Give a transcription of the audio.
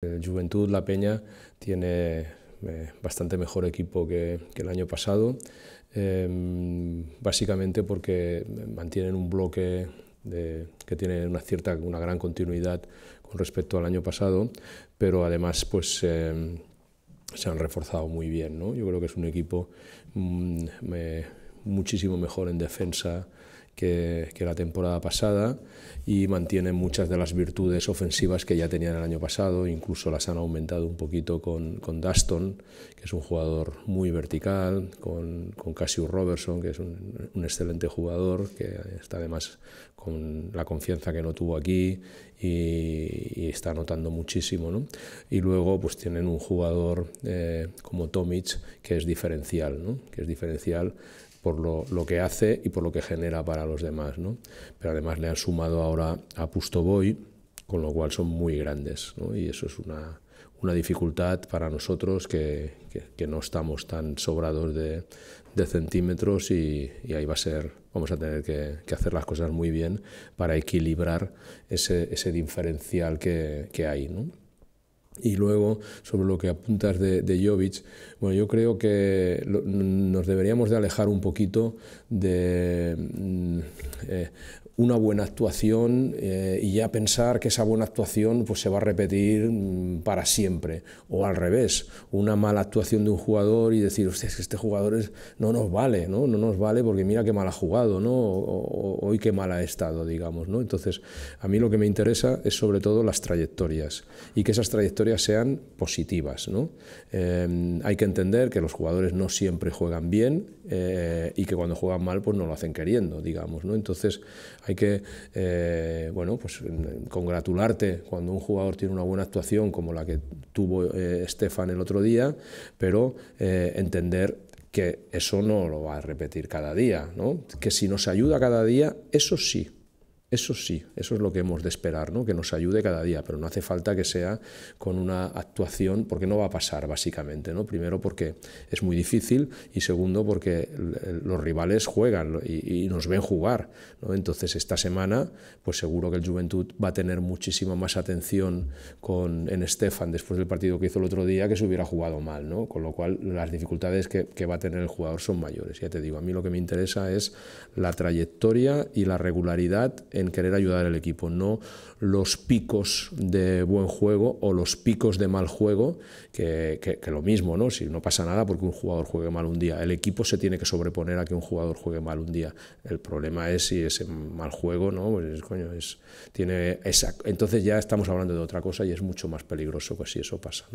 El eh, Juventud La Peña tiene eh, bastante mejor equipo que, el año pasado, em, básicamente porque mantienen un bloque que tiene una cierta, una gran continuidad con respecto al año pasado, pero además pues em, se han reforzado muy bien. ¿no? Yo creo que es un equipo mm, muchísimo mejor en defensa que, la temporada pasada y mantienen muchas de las virtudes ofensivas que ya tenían el año pasado, incluso las han aumentado un poquito con, con Daston, que es un jugador muy vertical, con, con Cassius Robertson, que es un, un, excelente jugador, que está además con la confianza que no tuvo aquí y, está anotando muchísimo. ¿no? Y luego pues tienen un jugador eh, como Tomic, que es diferencial, ¿no? que es diferencial por lo, lo que hace y por lo que genera para los demás, Pero además le han sumado ahora a Pustoboy, con lo cual son muy grandes, Y eso es una, una dificultad para nosotros que, no estamos tan sobrados de, centímetros y, ahí va a ser, vamos a tener que, hacer las cosas muy bien para equilibrar ese, diferencial que, hay, y luego, sobre lo que apuntas de, de Jovic, bueno, yo creo que nos deberíamos de alejar un poquito de mm, eh, una buena actuación eh, y ya pensar que esa buena actuación pues, se va a repetir mm, para siempre. O al revés, una mala actuación de un jugador y decir, ustedes que este jugador no nos vale, ¿no? No nos vale porque mira qué mal ha jugado, ¿no? hoy qué mal ha estado, digamos, ¿no? Entonces, a mí lo que me interesa es sobre todo las trayectorias y que esas trayectorias sean positivas. Em, hay que entender que los jugadores no siempre juegan bien eh, y que cuando juegan mal pues no lo hacen queriendo, digamos. ¿no? Entonces hay que eh, bueno, pues, congratularte cuando un jugador tiene una buena actuación como la que tuvo Estefan eh, el otro día, pero entender que eso no lo va a repetir cada día, que si nos ayuda cada día, eso sí, eso sí, eso es lo que hemos de esperar, ¿no? que nos ayude cada día, pero no hace falta que sea con una actuación, porque no va a pasar básicamente. ¿no? Primero porque es muy difícil y segundo porque los rivales juegan y, nos ven jugar. Entonces esta semana, pues seguro que el Juventud va a tener muchísima más atención con, en Estefan después del partido que hizo el otro día que se hubiera jugado mal, ¿no? con lo cual las dificultades que, que va a tener el jugador son mayores. Ya te digo, a mí lo que me interesa es la trayectoria y la regularidad en querer ayudar al equipo, no los picos de buen juego o los picos de mal juego, que, lo mismo, ¿no? Si no pasa nada porque un jugador juegue mal un día, el equipo se tiene que sobreponer a que un jugador juegue mal un día. El problema es si ese mal juego, ¿no? Pues coño, es, tiene esa, entonces ya estamos hablando de otra cosa y es mucho más peligroso que si eso pasa.